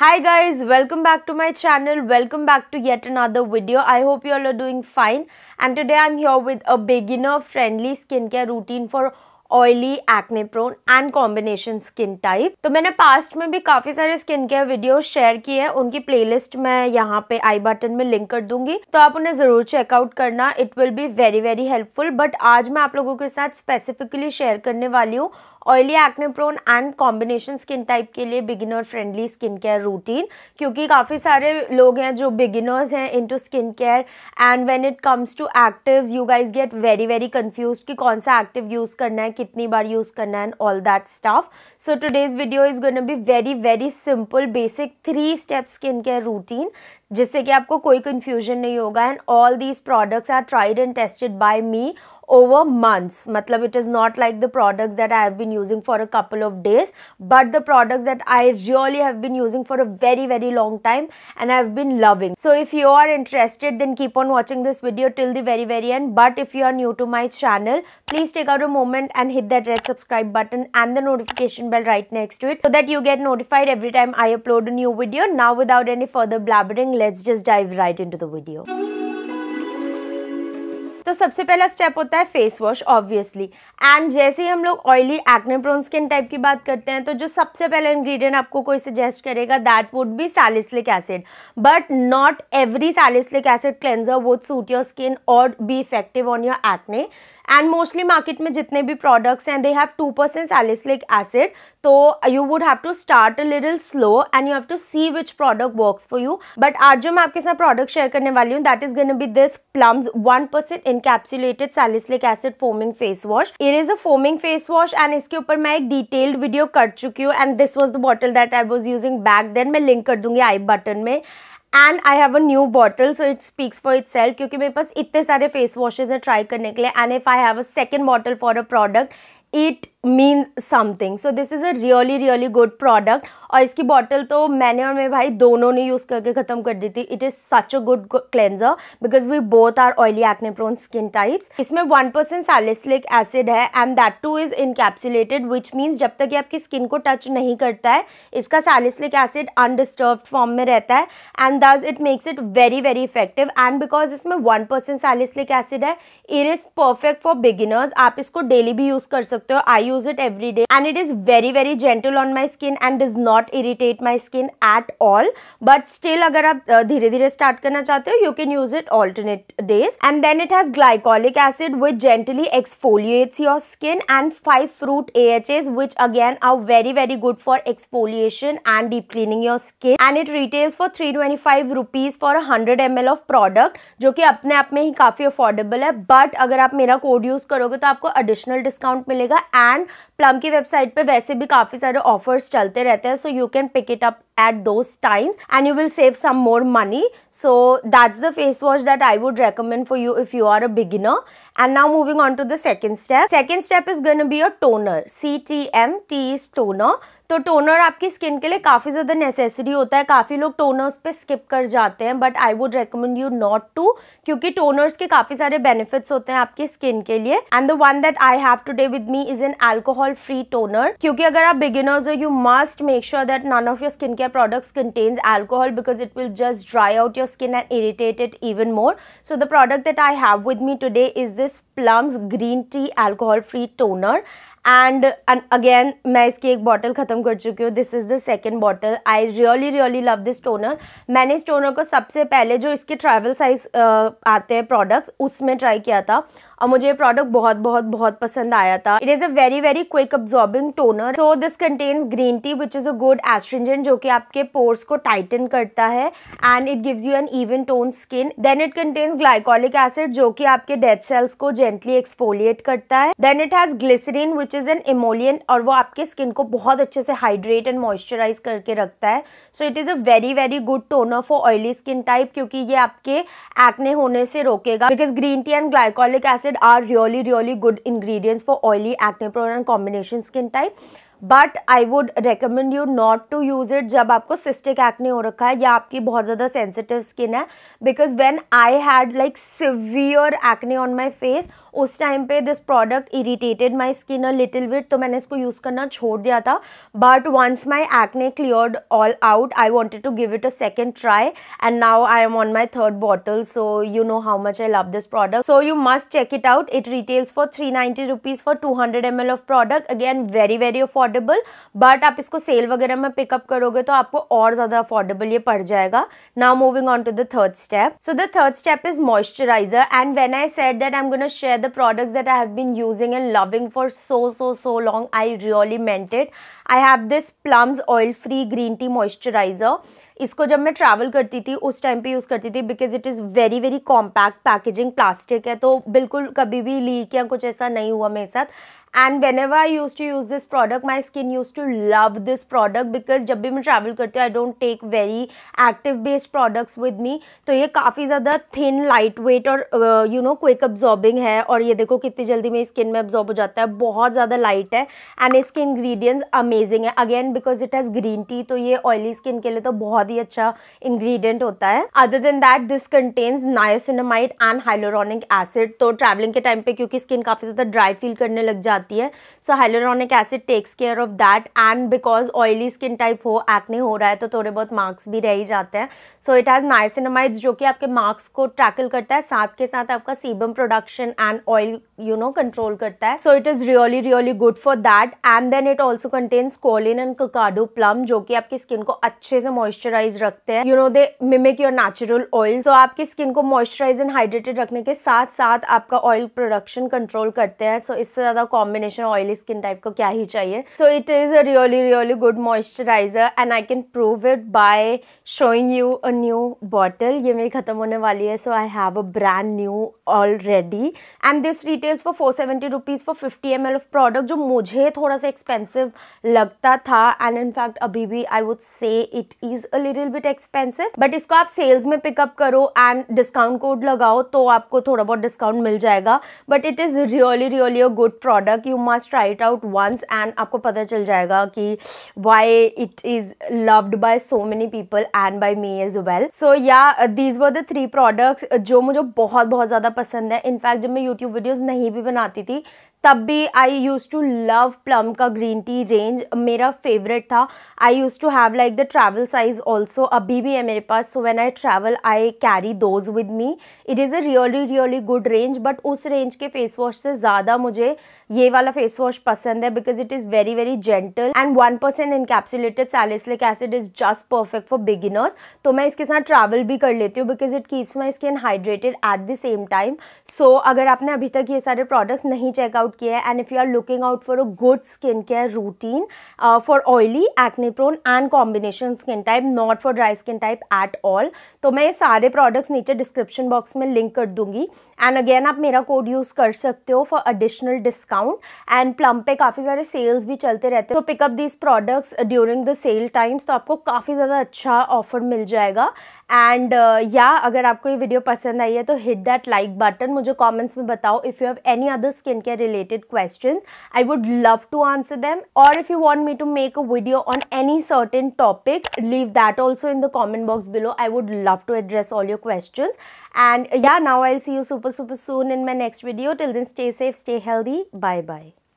hi guys welcome back to my channel welcome back to yet another video i hope you all are doing fine and today i'm here with a beginner friendly skincare routine for oily, acne prone and combination skin type. तो मैंने past में भी काफी सारे skin care videos share किए हैं उनकी playlist मैं यहाँ पे आई बटन में लिंक कर दूंगी तो आप उन्हें जरूर चेकआउट करना it will be very very helpful but आज मैं आप लोगों के साथ स्पेसिफिकली शेयर करने वाली हूँ oily acne prone and combination skin type के लिए beginner friendly skin care routine क्योंकि काफ़ी सारे लोग हैं जो बिगिनर्स हैं into skin care and when it comes to actives you guys get very very confuse कि कौन सा एक्टिव यूज़ करना है कितनी बार यूज़ करना है and all that stuff so today's video is gonna be very very simple basic three step skin care routine जिससे कि आपको कोई कन्फ्यूजन नहीं होगा and all these products are tried and tested by me over months matlab it is not like the products that i have been using for a couple of days but the products that i really have been using for a very very long time and i've been loving so if you are interested then keep on watching this video till the very very end but if you are new to my channel please take out a moment and hit that red subscribe button and the notification bell right next to it so that you get notified every time i upload a new video now without any further blabbering let's just dive right into the video तो सबसे पहला step होता है face wash obviously and जैसे ही हम लोग oily acne prone skin type की बात करते हैं तो जो सबसे पहला इंग्रेडिएंट आपको कोई सजेस्ट करेगा that would be salicylic acid but not every salicylic acid cleanser would suit your skin और be effective on your acne and mostly market में जितने भी प्रोडक्ट्स हैं they have two percent salicylic acid तो you would have to start a little slow and you have to see which product work for you but आज जो मैं आपके साथ प्रोडक्ट शेयर करने वाली हूँ that is gonna be this Plum's one percent encapsulated salicylic acid foaming face wash it is a foaming face wash and इसके ऊपर मैं एक डिटेल्ड वीडियो कर चुकी हूँ and this was the bottle that I was using back then मैं link कर दूंगी आई बटन में and I have a new bottle so it speaks for itself क्योंकि मेरे पास इतने सारे फेस वॉशेज हैं ट्राई करने के लिए and if I have a second bottle for a product it mean something so this is a really really good product और इसकी बॉटल तो मैंने और मेरे भाई दोनों ने यूज़ करके ख़त्म कर दी थी it is such a good cleanser because we both are oily acne prone skin types इसमें वन परसेंट सैलिसलिक एसिड है and that too is encapsulated which means जब तक ये आपकी स्किन को टच नहीं करता है इसका सैलिसलिक एसिड अनडिस्टर्ब फॉर्म में रहता है and thus it makes it very very effective and because इसमें वन परसेंट सैलिसलिक एसिड है it is perfect for beginners आप इसको डेली भी यूज़ कर सकते हो आई use it every day and it is very very gentle on my skin and does not irritate my skin at all but still अगर आप धीरे धीरे start करना चाहते हो you can use it alternate days and then it has glycolic acid which gently exfoliates your skin and five fruit AHAs which again are very very good for exfoliation and deep cleaning your skin and it retails for 325 rupees for 100 ml of product जो कि अपने आप में ही काफी affordable है but अगर आप मेरा कोड यूज करोगे तो आपको एडिशनल डिस्काउंट मिलेगा एंड एंड website. की वेबसाइट पे वैसे भी काफ़ी सारे ऑफर्स चलते रहते हैं so you can pick it up at those times and you will save some more money so that's the face wash that i would recommend for you if you are a beginner and now moving on to the second step second step is going to be a toner ctm is toner तो toner आपकी skin के लिए काफ़ी ज़्यादा necessary होता है काफ़ी लोग टोनर्स पे स्किप कर जाते हैं but I would recommend you not to क्योंकि टोनर्स के काफ़ी सारे बेनिफिट्स होते हैं आपकी स्किन के लिए and the one that I have day with me is an alcohol free toner क्योंकि अगर आप बिगिनर्स हो you must make sure that none of your skin care products contains alcohol because it will just dry out your skin and irritated even more so the product that I have with me today is this Plum's green tea alcohol free toner and again मैं इसकी एक bottle ख़त्म कर चुकी हूँ this is the second bottle I really really love this toner मैंने इस toner को सबसे पहले जो इसके ट्रैवल साइज़ आते हैं प्रोडक्ट्स उसमें ट्राई किया था और मुझे ये प्रोडक्ट बहुत बहुत बहुत पसंद आया था it is a very very quick absorbing toner so this contains green tea which is a good astringent जो कि आपके पोर्स को टाइटन करता है and it gives you an even tone skin then it contains glycolic acid जो कि आपके dead cells को जेंटली एक्सफोलिएट करता है then it has glycerin which is an emollient और वो आपके स्किन को बहुत अच्छे से हाइड्रेट एंड मॉइस्चराइज करके रखता है so it is a very very good toner for oily skin type क्योंकि ये आपके एक्ने होने से रोकेगा because green tea and glycolic acid acid are really really good ingredients for oily acne prone and combination skin type but I would recommend you not to use it जब आपको cystic acne हो रखा है या आपकी बहुत ज़्यादा sensitive skin है because when I had like severe acne on my face उस टाइम पे this product irritated my skin a little bit तो मैंने इसको यूज़ करना छोड़ दिया था but once my acne cleared all out I wanted to give it a second try and now I am on my third bottle so you know how much I love this product so you must check it out it retails for three ninety rupees for two hundred M L of product again very very affordable but आप इसको cell वगैरह में pickup करोगे तो आपको और ज़्यादा affordable ये पड़ जाएगा now moving on to the third step so the third step is moisturiser and when I set that I am gonna share they're the products that I have been using and loving for so, so, so long. I really meant it. I have this Plums Oil Free Green Tea Moisturizer. इसको जब मैं travel करती थी उस time पे use करती थी because it is very very compact packaging plastic है तो बिल्कुल कभी भी लीक या कुछ ऐसा नहीं हुआ मेरे साथ and whenever I use to use this product my skin use to love this product because जब भी मैं ट्रैवल करती हूँ I don't take very active based products with me तो ये काफ़ी ज़्यादा थिन लाइट वेट और यू नो क्विक अब्जॉर्बिंग है और ये देखो कितनी जल्दी मेरी स्किन में अब्जॉर्ब हो जाता है बहुत ज़्यादा लाइट है एंड इसके इन्ग्रीडियंट्स अमेजिंग है again because it has green tea तो ये ऑयली स्किन के लिए तो बहुत बहुत ही अच्छा इंग्रेडिएंट होता है other than that this contains niacinamide and hyaluronic acid तो ट्रैवलिंग के टाइम पे क्योंकि स्किन काफ़ी ज़्यादा ड्राई फील करने लग जाती है so hyaluronic acid takes care of that and because oily skin type हो एक्ने हो रहा है तो थोड़े बहुत मार्क्स भी रह ही जाते हैं सो इट हैज़ नाइसिनमाइड जो कि आपके मार्क्स को टैकल करता है साथ के साथ आपका sebum production and oil you know control करता है so it is really really good for that and then it also contains kaolin and kakadu plum जो कि आपकी स्किन को अच्छे से मॉइस्चराइज मॉइस्चराइज रखते हैं you know they mimic your natural oil so आपकी स्किन को मॉइस्चराइज एंड हाइड्रेटेड रखने के साथ साथ आपका ऑयल प्रोडक्शन कंट्रोल करते हैं सो so, इससे ज़्यादा कॉम्बिनेशन ऑयली स्किन टाइप को क्या ही चाहिए so it is a really really good moisturiser and I can prove it by showing you a new bottle ये मेरी ख़त्म होने वाली है so I have a brand new already and this retails for four seventy rupees for fifty M L of product जो मुझे थोड़ा सा एक्सपेंसिव लगता था एंड इनफैक्ट अभी भी I would say it is a little bit expensive but इसको आप सेल्स में पिकअप करो एंड डिस्काउंट कोड लगाओ तो आपको थोड़ा बहुत डिस्काउंट मिल जाएगा but it is really really a good product you must try it out once and आपको पता चल जाएगा कि why it is loved by so many people and by me as well so yeah these were the three products जो मुझे बहुत बहुत ज़्यादा पसंद है इनफैक्ट जब मैं यूट्यूब वीडियोज़ नहीं भी बनाती थी तब भी I use to love Plum का ग्रीन टी रेंज मेरा फेवरेट था I use to have like the travel size also अभी भी है मेरे पास so when I travel I carry those with me it is a really really good range but उस range के face wash से ज़्यादा मुझे ये वाला फेस वॉश पसंद है because it is very very gentle and one percent encapsulated salicylic acid is just perfect for beginners तो मैं इसके साथ ट्रैवल भी कर लेती हूँ because it keeps my skin hydrated at the same time so अगर आपने अभी तक ये सारे प्रोडक्ट्स नहीं चेकआउट आउट किया है and if you are looking out for a good skin care routine for oily acne prone and combination skin type not for dry skin type at all तो मैं ये सारे प्रोडक्ट्स नीचे डिस्क्रिप्शन बॉक्स में link कर दूंगी एंड अगेन आप मेरा कोड यूज़ कर सकते हो for additional discount and Plum पे काफ़ी सारे सेल्स भी चलते रहते हैं तो pick up these products during the sale times तो आपको काफ़ी ज़्यादा अच्छा ऑफर मिल जाएगा and uh, yeah uh, yeah, अगर आपको ये वीडियो पसंद आई है तो हिट दैट लाइक बटन मुझे कॉमेंट्स में बताओ if you have any other skin care related related questions. I would love to answer them or if you want me to make a video on any certain topic, leave that also in the comment box below. I would love to address all your questions. And yeah, now I'll see you super super soon in my next video. Till then, stay safe, stay healthy. Bye bye.